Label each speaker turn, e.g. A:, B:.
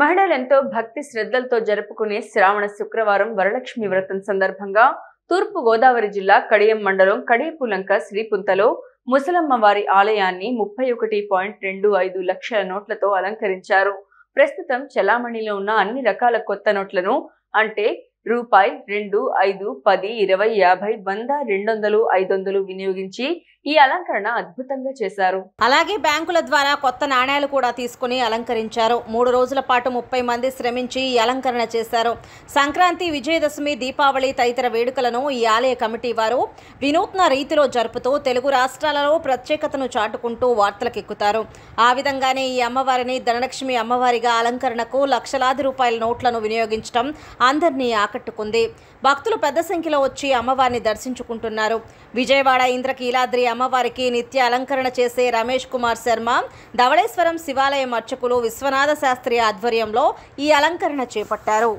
A: మహిళలెంతో భక్తి శ్రద్ధలతో జరుపుకునే శ్రావణ శుక్రవారం వరలక్ష్మి వ్రతం సందర్భంగా తూర్పు గోదావరి జిల్లా కడియం మండలం కడియపులంక శ్రీపుంతలో ముసలమ్మ వారి ఆలయాన్ని ముప్పై ఒకటి పాయింట్ రెండు ఐదు లక్షల నోట్లతో అలంకరించారు ప్రస్తుతం చలామణిలో ఉన్న అన్ని రకాల కొత్త నోట్లను అంటే రూపాయి రెండు ఐదు పది ఇరవై యాభై వంద రెండు వందలు ఐదు వందలు వినియోగించి ఈ అలంకరణ అద్భుతంగా
B: చేశారు అలాగే బ్యాంకుల ద్వారా కొత్త నాణ్యాలు కూడా తీసుకుని అలంకరించారు మూడు రోజుల పాటు ముప్పై మంది శ్రమించి ఈ అలంకరణ చేశారు సంక్రాంతి విజయదశమి దీపావళి తదితర వేడుకలను ఈ ఆలయ కమిటీ వారు వినూత్న రీతిలో జరుపుతూ తెలుగు రాష్ట్రాలలో ప్రత్యేకతను చాటుకుంటూ వార్తలకెక్కుతారు ఆ విధంగానే ఈ అమ్మవారిని ధనలక్ష్మి అమ్మవారిగా అలంకరణకు లక్షలాది రూపాయల నోట్లను వినియోగించడం అందరినీ ఆకట్టుకుంది భక్తులు పెద్ద సంఖ్యలో వచ్చి అమ్మవారిని దర్శించుకుంటున్నారు విజయవాడ ఇంద్రకీలాద్రి అమ్మవారికి నిత్య అలంకరణ చేసే రమేష్ కుమార్ శర్మ ధవళేశ్వరం శివాలయం అర్చకులు విశ్వనాథ శాస్త్రి ఆధ్వర్యంలో ఈ అలంకరణ చేపట్టారు